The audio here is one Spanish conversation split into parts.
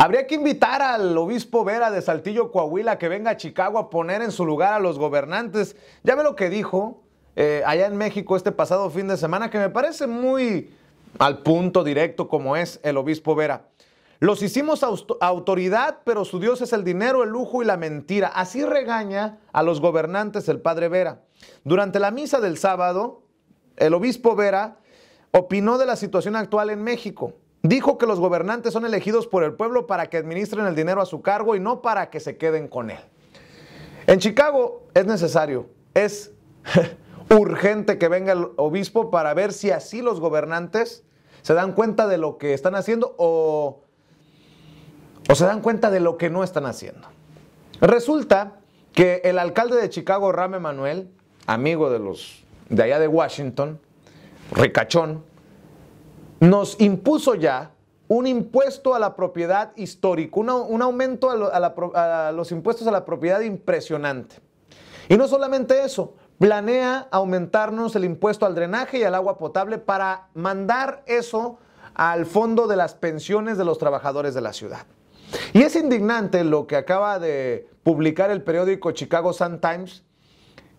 Habría que invitar al obispo Vera de Saltillo, Coahuila, que venga a Chicago a poner en su lugar a los gobernantes. Ya ve lo que dijo eh, allá en México este pasado fin de semana, que me parece muy al punto directo como es el obispo Vera. Los hicimos autoridad, pero su Dios es el dinero, el lujo y la mentira. Así regaña a los gobernantes el padre Vera. Durante la misa del sábado, el obispo Vera opinó de la situación actual en México. Dijo que los gobernantes son elegidos por el pueblo para que administren el dinero a su cargo y no para que se queden con él. En Chicago es necesario, es urgente que venga el obispo para ver si así los gobernantes se dan cuenta de lo que están haciendo o, o se dan cuenta de lo que no están haciendo. Resulta que el alcalde de Chicago, Rame Manuel, amigo de los de allá de Washington, ricachón, nos impuso ya un impuesto a la propiedad histórico, un, aumento a los impuestos a la propiedad impresionante. Y no solamente eso, planea aumentarnos el impuesto al drenaje y al agua potable para mandar eso al fondo de las pensiones de los trabajadores de la ciudad. Y es indignante lo que acaba de publicar el periódico Chicago Sun Times,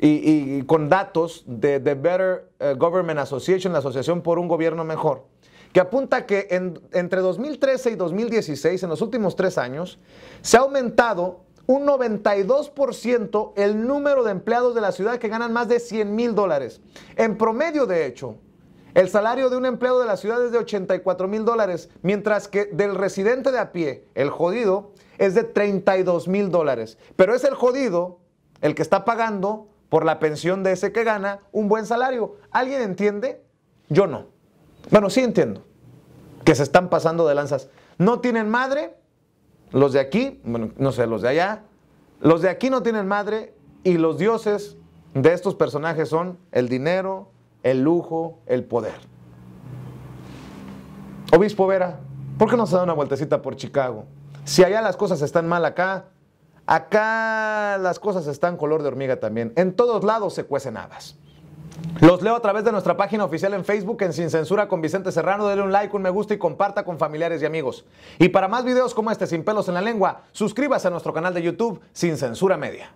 y, con datos de The Better eh, Government Association, la Asociación por un Gobierno Mejor, que apunta que entre 2013 y 2016, en los últimos tres años, se ha aumentado un 92% el número de empleados de la ciudad que ganan más de 100 mil dólares. En promedio, de hecho, el salario de un empleado de la ciudad es de 84 mil dólares, mientras que del residente de a pie, el jodido, es de 32 mil dólares. Pero es el jodido el que está pagando por la pensión de ese que gana un buen salario. ¿Alguien entiende? Yo no. Bueno, sí entiendo que se están pasando de lanzas. No tienen madre, los de aquí, bueno, no sé, los de allá, los de aquí no tienen madre y los dioses de estos personajes son el dinero, el lujo, el poder. Obispo Vera, ¿por qué no se da una vueltecita por Chicago? Si allá las cosas están mal acá, Acá las cosas están color de hormiga también. En todos lados se cuecen habas. Los leo a través de nuestra página oficial en Facebook en Sin Censura con Vicente Serrano. Dele un like, un me gusta y comparta con familiares y amigos. Y para más videos como este sin pelos en la lengua, suscríbase a nuestro canal de YouTube Sin Censura Media.